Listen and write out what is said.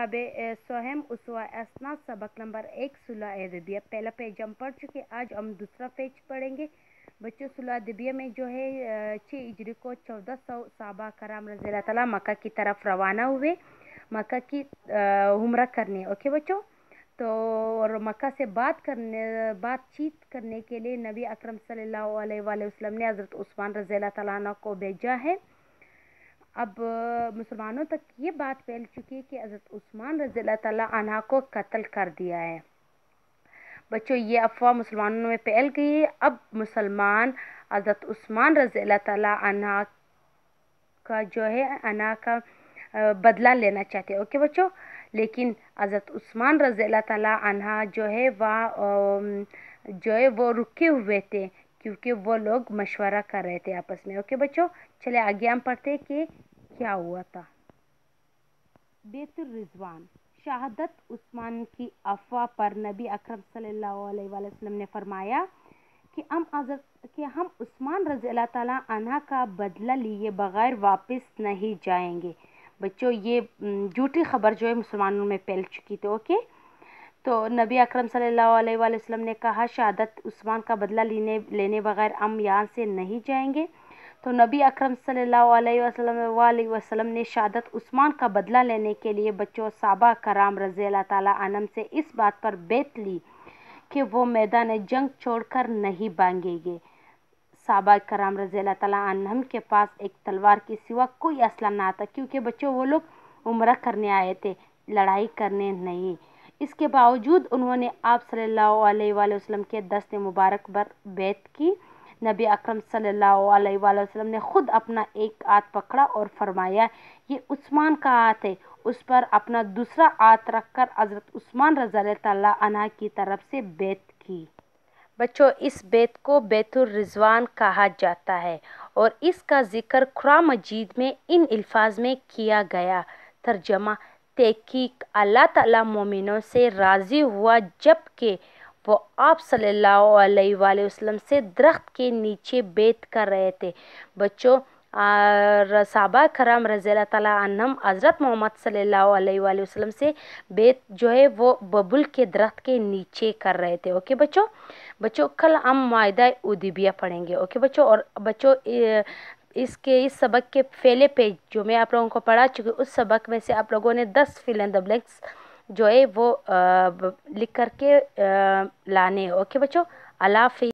ख्वाब सोहम उसवा असना सबक नंबर एक सुलह अदबिया पहला पेज हम पढ़ चुके आज हम दूसरा पेज पढ़ेंगे बच्चों सुलह अदबिया में जो है छः इजरी को चौदह सौ साबा कराम रजील तला मक्का की तरफ रवाना हुए मक्का की उम्र करने ओके बच्चों तो और मक्का से बात करने बातचीत करने के लिए नबी अक्रम सल वसलम ने हज़रत उस्मान रज़ी अल्लाह को भेजा है अब मुसलमानों तक ये बात फैल चुकी है कि हज़रत उस्मान रज़ी तला को कत्ल कर दिया है बच्चों ये अफवाह मुसलमानों में फैल गई है अब मुसलमान हज़रत उस्मान रज़ी तह का जो है अना का बदला लेना चाहते हैं ओके बच्चों लेकिन हज़रत उस्मान रज़ी तला जो है वह जो है वो रुके हुए थे क्योंकि वो लोग मशवरा कर रहे थे आपस में ओके बच्चों चले आगे हम पढ़ते कि क्या हुआ था बेतुल रिजवान शहादत उस्मान की अफवाह पर नबी अकरम सल्लल्लाहु अलैहि वसल्लम ने फरमाया कि हम अजर कि हम उस्मान रज़ी अल्लाह तला का बदला लिए बग़ैर वापस नहीं जाएंगे बच्चों ये झूठी खबर जो है मुसलमानों में फैल चुकी थी ओके तो नबी अकरम सल्लल्लाहु अलैहि वसल्लम ने कहा शहादत उस्मान का बदला लेने लेने बगैर हम यहाँ से नहीं जाएंगे तो नबी अकरम सल्लल्लाहु अलैहि वसल्लम ने शहादत उस्मान का बदला लेने के लिए बच्चों साबा कराम रज़ी अल्लाह तम से इस बात पर बेत ली कि वो मैदान जंग छोड़कर नहीं भागेंगे साबा कराम रज़ी अल्लाह तम के पास एक तलवार के सिवा कोई असला ना था क्योंकि बच्चों वो लोग उम्र करने आए थे लड़ाई करने नहीं इसके बावजूद उन्होंने आप सल्लल्लाहु अलैहि वसल्लम के दस्त मुबारक पर बैत की नबी अकरम सल्लल्लाहु अलैहि वसल्लम ने ख़ुद अपना एक हाथ पकड़ा और फरमाया ये उस्मान का हाथ है उस पर अपना दूसरा हाथ रखकर हज़रत उस्मान रज़ा तला की तरफ से बैत की बच्चों इस बैत को बैतुल रिजवान कहा जाता है और इसका ज़िक्र खुरा मजीद में इन अल्फाज में किया गया तर्जमा तहकीक अल्लाह ताला मोमिनों से राज़ी हुआ जबकि वो आप सल्लल्लाहु अलैहि वसल्लम से दरख्त के नीचे बैठ कर रहे थे बच्चों साबा करम रज़ी तम हज़रत मोहम्मद सल्लल्लाहु अलैहि वसल्लम से बेत जो है वो बबुल के दरख्त के नीचे कर रहे थे ओके बच्चों बच्चों कल हम माहा उदीबिया पढ़ेंगे ओके बच्चों और बच्चों इसके इस सबक के पहले पेज जो मैं आप लोगों को पढ़ा चुकी उस सबक में से आप लोगों ने दस फिल एंड द ब्लैंक्स जो है वो लिख करके लाने ओके बच्चों अलाफ़ी